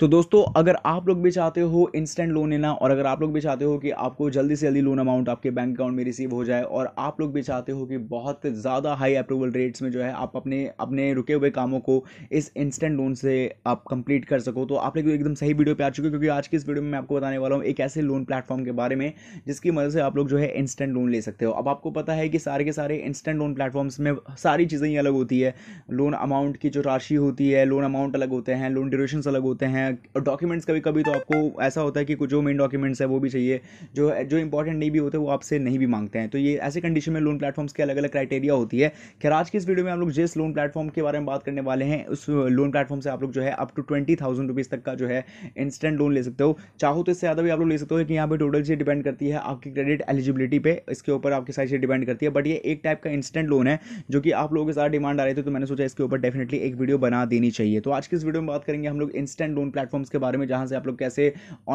तो दोस्तों अगर आप लोग भी चाहते हो इंस्टेंट लोन लेना और अगर आप लोग भी चाहते हो कि आपको जल्दी से जल्दी लोन अमाउंट आपके बैंक अकाउंट में रिसीव हो जाए और आप लोग भी चाहते हो कि बहुत ज़्यादा हाई अप्रूवल रेट्स में जो है आप अपने अपने रुके हुए कामों को इस इंस्टेंट लोन से आप कंप्लीट कर सको तो आप लोग एकदम सही वीडियो पर आ चुके क्योंकि आज की इस वीडियो में मैं आपको बताने वाला हूँ एक ऐसे लोन प्लेटफॉर्म के बारे में जिसकी मदद से आप लोग जो है इंस्टेंट लोन ले सकते हो अब आपको पता है कि सारे के सारे इंस्टेंट लोन प्लेटफॉर्म्स में सारी चीज़ें ही अलग होती है लोन अमाउंट की जो राशि होती है लोन अमाउंट अलग होते हैं लोन ड्यूरेशन अलग होते हैं और डॉक्यूमेंट्स कभी कभी तो आपको ऐसा होता है कि कुछ जो मेन डॉक्यूमेंट्स है वो भी चाहिए जो जो इंपॉर्टेंट नहीं भी होते वो आपसे नहीं भी मांगते हैं तो ये ऐसे कंडीशन में लोन प्लेटफॉर्म्स के अलग अलग क्राइटेरिया होती है खैर आज की इस वीडियो में हम लोग जिस लोन प्लेटफॉर्म के बारे में बात करने वाले हैं उस लोन प्लेटफॉर्म से आप लोग जो है up to twenty thousand rupees तक का जो है इंस्टेंट लोन ले सकते हो चाहो तो इससे ज़्यादा भी आप लोग ले सकते हो कि यहाँ पर टोटल चीज़ डिपेंड करती है आपकी क्रेडिट एलिजिबिलिटी पे इसके ऊपर आपकी सारी से डिपेंड करती है बट ये एक टाइप का इंस्टेंट लोन है जो कि आप लोगों के साथ डिमांड आ रही थी तो मैंने सोचा इसके ऊपर डेफिनेटली एक वीडियो बना देनी चाहिए तो आज की इस वीडियो में बात करेंगे हम लोग इंस्टेंट लोन प्लेटफॉर्म्स के बारे में जहाँ से आप लोग कैसे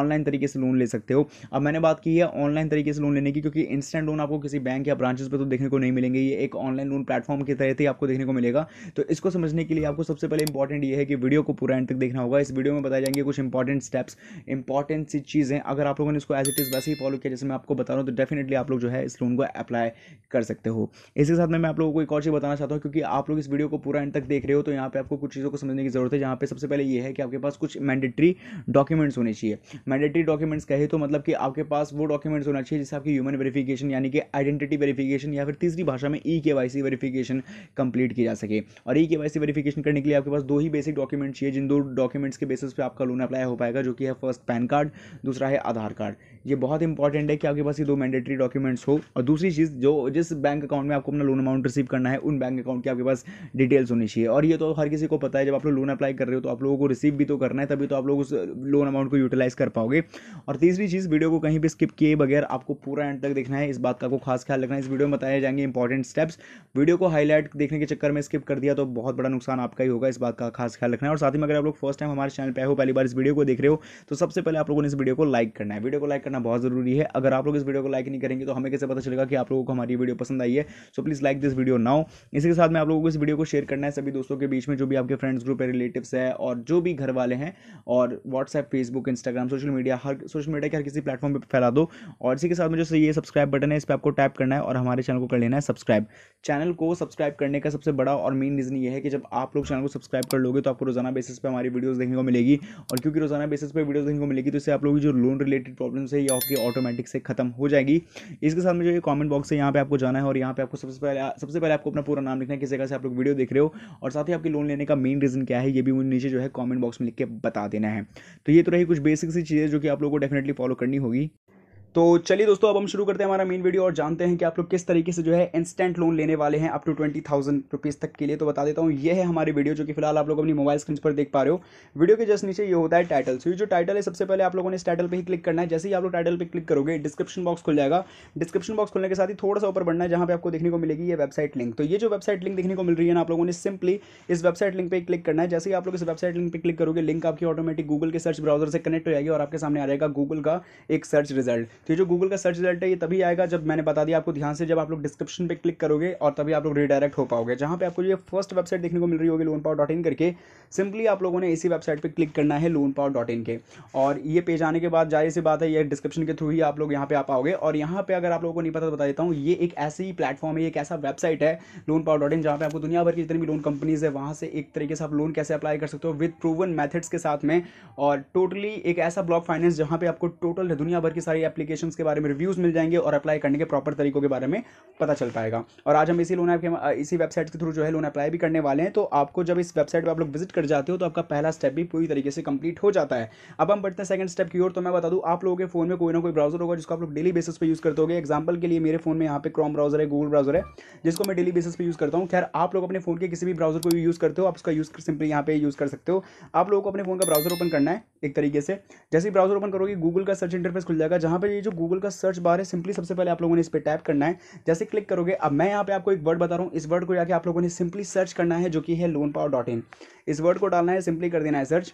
ऑनलाइन तरीके से लोन ले सकते हो अब मैंने बात की है ऑनलाइन तरीके से लोन लेने की क्योंकि इंस्टेंट लोन आपको किसी बैंक या ब्रांचेस पर तो देखने को नहीं मिलेंगे ये एक ऑनलाइन लोन प्लेटफॉर्म के तहत ही आपको देखने को मिलेगा तो इसको समझने के लिए आपको सबसे पहले इंपॉर्टेंट ये है कि वीडियो को पूरा एंड तक देखना होगा इस वीडियो में बताए जाएंगे कुछ इंपॉर्टेंट स्टेप्स इंपॉर्टेंट सी चीज़ें अगर आप लोगों ने इसको एज इट इज़ वैसे ही फॉलो किया जैसे मैं आपको बता रहा हूँ तो डेफिनेटली आप लोग जो है इस लोन को अप्लाई कर सकते हो इसके साथ में मैं आप लोगों को एक और चीज़ बताना चाहता हूँ क्योंकि आप लोग इस वीडियो को पूरा एंड तक देख रहे हो तो यहाँ पे आपको कुछ चीज़ों को समझने की जरूरत है जहाँ पे सबसे पहले ये है कि आपके पास कुछ मैंडेटरी डॉक्यूमेंट्स होने चाहिए मैंडेटरी डॉक्यूमेंट्स कहे तो मतलब कि आपके पास वो डॉक्यूमेंट्स होना चाहिए जिससे आपकी ह्यूमन वेरिफिकेशन यानी कि आइडेंटिटी वेरिफिकेशन या फिर तीसरी भाषा में ई के वाई सी कंप्लीट की जा सके और ई के वाई सी वेरीफिकेशन करने के लिए आपके पास दो ही बेसिक डॉक्यूमेंट चाहिए जिन दो डॉक्यूमेंट्स के बेसिस पे आपका लोन अप्लाई हो पाएगा जो कि है फर्स्ट पैन कार्ड दूसरा है आधार कार्ड ये बहुत इंपॉर्टेंट है कि आपके पास ये दो मैंडेटरी डॉक्यूमेंट्स हो और दूसरी चीज़ जो जिस बैंक अकाउंट में आपको अपना लोन अमाउंट रिसीव करना है उन बैंक अकाउंट की आपके पास डिटेल्स होनी चाहिए और ये तो हर किसी को पता है जब आप लोग लोन अप्लाई कर रहे हो तो आप लोगों को रिसीव भी तो करना है तब तभी तो आप लोग उस लोन अमाउंट को यूटिलाइज़ कर पाओगे और तीसरी चीज़ वीडियो को कहीं भी स्किप किए बगैर आपको पूरा एंड तक देखना है इस बात का आपको खास ख्याल रखना है इस वीडियो में बताए जाएंगे इंपॉर्टेंट स्टेप्स वीडियो को हाईलाइट देखने के चक्कर में स्किप कर दिया तो बहुत बड़ा नुकसान आपका ही होगा इस बात का खास ख्याल रखना है और साथ ही में अगर आप लोग फर्स्ट टाइम हमारे चैनल पर हो पहली बार इस वीडियो को देख रहे हो तो सबसे पहले आप लोगों ने इस वीडियो को लाइक करना है वीडियो को लाइक करना बहुत जरूरी है अगर आप लोग इस वीडियो को लाइक नहीं करेंगे तो हमें कैसे पता चलेगा कि आप लोगों को हमारी वीडियो पसंद आई है so please like this video now इसी के साथ में आप लोगों को इस वीडियो को शेयर करना है सभी दोस्तों के बीच में जो भी आपके फ्रेंड्स ग्रुप है रिलेटिव्स है और जो भी घर वाले हैं और WhatsApp Facebook Instagram social media हर सोशल मीडिया के हर किसी प्लेटफॉर्म पर फैला दो और इसी के साथ में जो ये सब्सक्राइब बटन है इस पर आपको टैप करना है और हमारे चैनल को कर लेना है सब्सक्राइब चैनल को सब्सक्राइब करने का सबसे बड़ा और मेन रीज़न ये है कि जब आप लोग चैनल को सब्सक्राइब कर लोगे तो आपको रोजाना बेसिस पर हमारी वीडियोज देखने को मिलेगी और क्योंकि रोजाना बेसिस पर वीडियोज देखने को मिलेगी तो इससे आप लोगों की जो लोन रिलेटेड प्रॉब्लम्स है ये आपकी ऑटोमेटिक से खत्म हो जाएगी इसके साथ में जो ये कॉमेंट बॉक्स है यहाँ पे आपको जाना है और यहाँ पे आपको सबसे पहले सबसे पहले आपको अपना पूरा नाम लिखना है किस जगह से आप लोग वीडियो देख रहे हो और साथ ही आपके लोन लेने का मेन रीज़न क्या है ये भी मुझे नीचे जो है कॉमेंट बॉक्स में लिख के बता बता देना है तो ये तो रही कुछ बेसिक सी चीज़ें जो कि आप लोगों को डेफिनेटली फॉलो करनी होगी तो चलिए दोस्तों अब हम शुरू करते हैं हमारा मेन वीडियो और जानते हैं कि आप लोग किस तरीके से जो है इंस्टेंट लोन लेने वाले हैं up to twenty thousand rupees तक के लिए तो बता देता हूँ ये है हमारी वीडियो जो कि फिलहाल आप लोग अपनी मोबाइल स्क्रीन पर देख पा रहे हो वीडियो के जस्ट नीचे ये होता है टाइटल सो ये जो टाइटल है सबसे पहले आप लोगों ने इस टाइटल पर ही क्लिक करना है जैसे ही आप लोग टाइटल पर क्लिक करोगे डिस्क्रिप्शन बॉक्स खुल जाएगा डिस्क्रिप्शन बॉक्स खुलने के साथ ही थोड़ा सा ऊपर बढ़ना है जहाँ पर आपको देखने को मिलेगी ये वेबसाइट लिंक तो ये जो वेबसाइट लिंक देखने को मिल रही है ना आप लोगों ने सिंपली इस वेबसाइट लिंक पर क्लिक करना है जैसे ही आप लोग इस वेबसाइट लिंक पर क्लिक करोगे लिंक आपकी ऑटोमेटिक गूगल के सर्च ब्राउजर से कनेक्ट हो जाएगी और आपके सामने आ जाएगा गूगल का एक सर्च रिजल्ट तो जो गूगल का सर्च रिजल्ट है ये तभी आएगा जब मैंने बता दिया आपको ध्यान से जब आप लोग डिस्क्रिप्शन पर क्लिक करोगे और तभी आप लोग रिडायरेक्ट हो पाओगे जहाँ पर आपको ये फर्स्ट वेबसाइट देखने को मिल रही होगी लोन पावर डॉट इन करके सिंपली आप लोगों ने इसी वेबसाइट पर क्लिक करना है लोन पावर डॉट इन के और ये पेज आने के बाद जाहिर सी बात है ये डिस्क्रिप्शन के थ्रू ही आप लोग यहाँ पे आ पाओगे और यहाँ पे अगर आप लोगों को नहीं पता तो बता देता हूँ ये एक ऐसी ही प्लेटफॉर्म है एक ऐसा वेबसाइट है लोन पावर डॉट इन जहाँ पे आपको दुनिया भर की जितनी भी लोन कंपनीज है वहाँ से एक तरीके से आप लोन कैसे अप्लाई कर सकते हो विद प्रूवन मैथड्स के साथ में और टोटली एक ऐसा ब्लॉक फाइनेंस जहाँ पे आपको टोटल दुनिया भर की सारी एप्लीकेशन एप्लीकेशन के बारे में रिव्यूज़ मिल जाएंगे और अप्लाई करने के प्रॉपर तरीकों के बारे में पता चल पाएगा और आज हम इसी लोन ऐप के इसी वेबसाइट के थ्रू जो है लोन अप्लाई भी करने वाले हैं तो आपको जब इस वेबसाइट पर आप लोग विजिट कर जाते हो तो आपका पहला स्टेप भी पूरी तरीके से कंप्लीट हो जाता है अब हम बढ़ते हैं सेकंड स्टेप की ओर तो मैं बता दूँ आप लोगों के फोन में कोई ना कोई ब्राउजर होगा जिसको आप लोग डेली बेसिस पर यूज़ करते हो एग्जाम्पल के लिए मेरे फोन में यहाँ पे क्रॉम ब्राउजर है गूगल ब्राउजर है जिसको मैं डेली बेसिस पर यूज़ करता हूँ खैर आप लोग अपने फोन के किसी भी ब्राउजर को यूज़ करते हो आप उसका यूज़ सिंपली यहाँ पे यूज़ कर सकते हो आप लोगों को अपने फोन का ब्राउजर ओपन करना है एक तरीके से जैसे ही ब्राउजर ओपन करोगे गूगल का सर्च इंटरफेस खुल जाएगा जहां पर जो गूगल का सर्च बार है सिंपली सबसे पहले आप लोगों ने इस पर टैप करना है जैसे क्लिक करोगे अब मैं यहाँ पे आपको एक वर्ड बता रहा हूँ इस वर्ड को जाकर आप लोगों ने सिंपली सर्च करना है जो कि है लोन पावर डॉट इन इस वर्ड को डालना है सिंपली कर देना है सर्च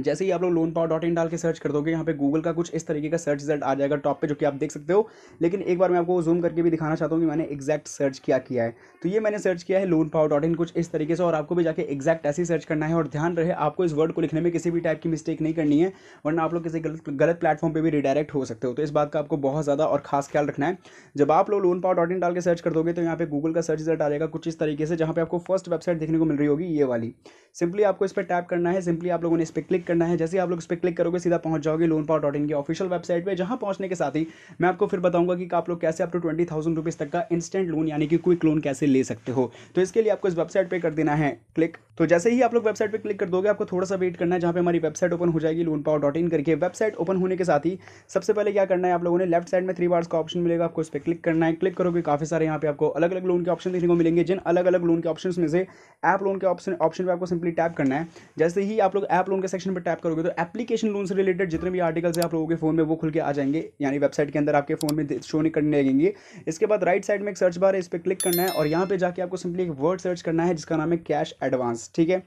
जैसे ही आप लोग लोन पावर डॉट इन डाल के सर्च कर दोगे यहाँ पे गूगल का कुछ इस तरीके का सर्च रिजल्ट आ जाएगा टॉप पे जो कि आप देख सकते हो लेकिन एक बार मैं आपको जूम करके भी दिखाना चाहता हूँ कि मैंने एक्जैक्ट सर्च क्या किया है तो ये मैंने सर्च किया है लोन पावर डॉट इन कुछ इस तरीके से और आपको भी जाकर एग्जैक्ट ऐसे सर्च करना है और ध्यान रहे आपको इस वर्ड को लिखने में किसी भी टाइप की मिस्टेक नहीं करनी है वरना आप लोग किसी गलत गलत प्लेटफॉर्म पर भी रिडायरेक्ट हो सकते हो तो इस बात का आपको बहुत ज़्यादा और खास ख्याल रखना है जब आप लोग लोन पावर डॉट इन डाल के सर्च कर दोगे तो यहाँ पर गूगल का सर्च रिजल्ट आ जाएगा कुछ इस तरीके से जहाँ पे आपको फर्स्ट वेबसाइट देखने को मिल रही होगी ये वाली सिंपली आपको इस पर टैप करना है सिंपली आप लोगों ने इस पर क्लिक क्लिक करना है जैसे आप लोग इस पर क्लिक करोगे सीधा पहुंच जाओगे लोन पावर डॉट इन की ऑफिशियल वेबसाइट पर जहां पहुंचने के साथ ही मैं आपको फिर बताऊंगा कि आप लोग कैसे आप ट्वेंटी थाउजेंड रुपीज़ तक का इंस्टेंट लोन यानी कि क्विक लोन कैसे ले सकते हो तो इसके लिए आपको इस वेबसाइट पर कर देना है क्लिक तो जैसे ही आप लोग वेबसाइट पर क्लिक कर दोगे आपको थोड़ा सा वेट करना है जहां पर हमारी वेबसाइट ओपन हो जाएगी लोन पावर डॉट इन करके वेबसाइट ओपन होने के साथ ही सबसे पहले क्या करना है आप लोगों ने लेफ्ट साइड में थ्री बार्स का ऑप्शन मिलेगा आपको इस पर क्लिक करना है क्लिक करोगे काफ़ी सारे यहाँ पे आपको अलग अलग लोन के ऑप्शन देखने को मिलेंगे जिन अलग अलग लोन के ऑप्शन में से ऐप लोन के ऑप्शन ऑप्शन पर आपको सिंपली टैप करना है जैसे ही आप लोग ऐप लोन के सेक्शन पर टैप करोगे तो एप्लीकेशन लोन से रिलेटेड जितने भी आर्टिकल्स हैं आप लोगों के फ़ोन में वो खुल के आ जाएंगे यानी वेबसाइट के अंदर आपके फ़ोन में शो नहीं करने लगेंगे इसके बाद राइट साइड में एक सर्च बार है इस पर क्लिक करना है और यहाँ पर जाके आपको सिंपली एक वर्ड सर्च करना है जिसका नाम है कैश एडवांस ठीक है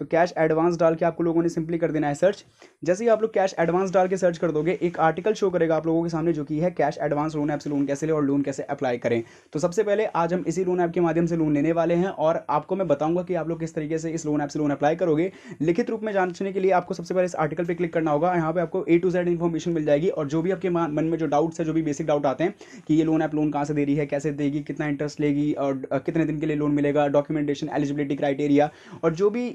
तो कैश एडवांस डाल के आपको लोगों ने सिंपली कर देना है सर्च जैसे ही आप लोग कैश एडवांस डाल के सर्च कर दोगे एक आर्टिकल शो करेगा आप लोगों के सामने जो कि है कैश एडवांस लोन ऐप से लोन कैसे ले और लोन कैसे अप्लाई करें तो सबसे पहले आज हम इसी लोन ऐप के माध्यम से लोन लेने वाले हैं और आपको मैं बताऊंगा कि आप लोग किस तरीके से इस लोन ऐप से लोन अप्लाई करोगे लिखित रूप में जानने के लिए आपको सबसे पहले इस आर्टिकल पर क्लिक करना होगा यहाँ पर आपको ए टू जेड इन्फॉर्मेशन मिल जाएगी और जो भी आपके मन में जो डाउट्स है जो भी बेसिक डाउट आते हैं कि ये लोन ऐप लोन कहाँ से दे रही है कैसे देगी कितना इंटरेस्ट लेगी और कितने दिन के लिए लोन मिलेगा डॉक्यूमेंटेशन एलिजिबिलिटी क्राइटेरिया और जो भी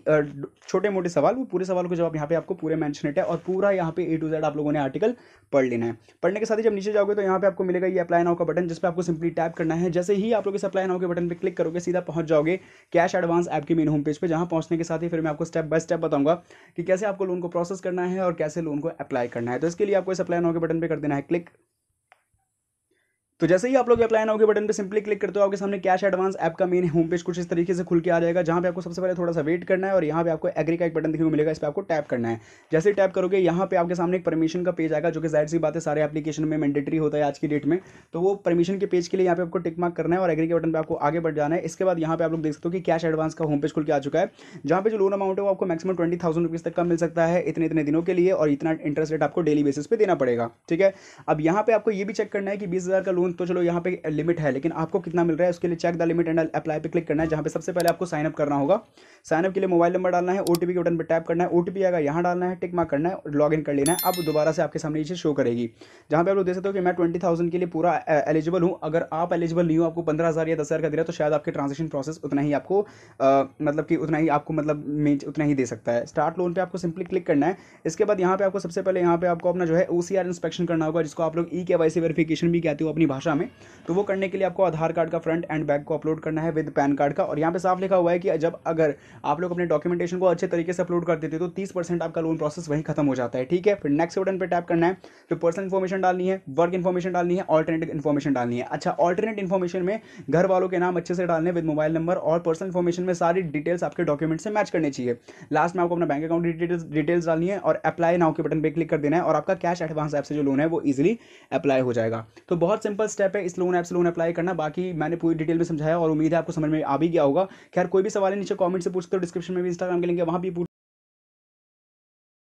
छोटे मोटे सवाल वो पूरे सवाल को जवाब यहाँ पे आपको पूरे मैंशनेट है और पूरा यहाँ पे ए टू जेड आप लोगों ने आर्टिकल पढ़ लेना है पढ़ने के साथ ही जब नीचे जाओगे तो यहाँ पे आपको मिलेगा ये अप्लाई नाउ का बटन जिस पर आपको सिंपली टैप करना है जैसे ही आप लोग इस अप्लाई नाउ के बटन पर क्लिक करोगे सीधा पहुंच जाओगे कैश एडवांस ऐप की मेन होम पेज पर जहाँ पहुंचने के साथ ही फिर मैं आपको स्टेप बाय स्टेप बताऊंगा कि कैसे आपको लोन को प्रोसेस करना है और कैसे लोन को अप्लाई करना है तो इसके लिए आपको इस अप्लाई नाउ के बटन पर कर देना है क्लिक तो जैसे ही आप लोग अप्लाई नाउ के बटन पे सिंपली क्लिक करते हो आपके सामने कैश एडवांस ऐप का मेन होम पेज कुछ इस तरीके से खुल के आ जाएगा जहाँ पे आपको सबसे पहले थोड़ा सा वेट करना है और यहाँ पे आपको एग्री का एक बटन देखने को मिलेगा इस पर आपको टैप करना है जैसे ही टैप करोगे यहाँ पे आपके सामने एक परमिशन का पेज आएगा जो कि जाहिर सी बात है सारे एप्लीकेशन में मैंडेटरी होता है आज की डेट में तो वो परमिशन के पेज के लिए यहाँ पे आपको टिक मार्क करना है और एग्री के बटन पर आपको आगे बढ़ जाना है इसके बाद यहाँ पे आप लोग देख सकते हो कि कैश एडवांस का होम पेज खुल के आ चुका है जहाँ पे जो लोन अमाउंट है वो आपको मैक्सिमम ट्वेंटी थाउजेंड रुपीज़ तक का मिल सकता है इतने इतने दिनों के लिए और इतना इंटरेस्ट रेट आपको डेली बेसिस पर देना पड़ेगा ठीक है अब यहाँ पे आपको ये भी चेक करना है कि बीस हज़ार का लोन लोन तो चलो यहाँ पे लिमिट है लेकिन आपको कितना मिल रहा है उसके लिए check the limit and apply पे क्लिक करना है जहाँ पे सबसे पहले आपको साइनअप करना होगा साइनअप के लिए मोबाइल नंबर डालना है ओ के बटन पर टैप करना है ओटीपी आएगा यहाँ डालना है टिक मार्क करना है लॉग इन कर लेना है अब दोबारा से आपके सामने ये शो करेगी जहाँ पे आप लोग देख सकते हो कि मैं ट्वेंटी के लिए पूरा एलिजिबल हूँ अगर आप एलिजिबल नहीं हो आपको पंद्रह या दस का दे रहा तो शायद आपके ट्रांजेक्शन प्रोसेस उतना ही आपको मतलब कि उतना ही आपको मतलब उतना ही दे सकता है स्टार्ट लोन पर आपको सिंपली क्लिक करना है इसके बाद यहाँ पे आपको सबसे पहले यहाँ पे आपको अपना जो है ओ इंस्पेक्शन करना होगा जिसको आप लोग ई के वाई सी वेरिफिकेशन भी कहते हो अपनी भाषा में तो वो करने के लिए आपको आधार कार्ड का फ्रंट एंड बैक को अपलोड करना है विद पैन कार्ड का और यहाँ पे साफ लिखा हुआ है कि जब अगर आप लोग अपने डॉक्यूमेंटेशन को अच्छे तरीके से अपलोड कर देते तो तीस परसेंट आपका लोन प्रोसेस वहीं खत्म हो जाता है ठीक है फिर नेक्स्ट बटन पर टैप करना है फिर पर्सनल इन्फॉर्मेशन डालनी है वर्क इन्फॉर्मेशन डालनी है ऑल्टरनेट इन्फॉर्मेशन डालनी है अच्छा ऑल्टरनेट इन्फॉर्मेशन में घर वालों के नाम अच्छे से डालने विद मोबाइल नंबर और पर्सनल इन्फॉर्मेशन में सारी डिटेल्स आपके डॉक्यूमेंट से मैच करनी चाहिए लास्ट में आपको अपना बैंक अकाउंट डिटेल्स डिटेल्स डालनी है और अप्लाई नाउ के बटन पर क्लिक कर देना है और आपका कैश एडवांस ऐप से जो लोन है वो इजिली अप्लाई हो जाएगा तो बहुत सिंपल सिंपल स्टेप है इस लोन ऐप से लोन अप्लाई करना बाकी मैंने पूरी डिटेल में समझाया और उम्मीद है आपको समझ में आ भी गया होगा खैर कोई भी सवाल है नीचे कॉमेंट से पूछ करो डिस्क्रिप्शन में भी इंस्टाग्राम के है वहाँ भी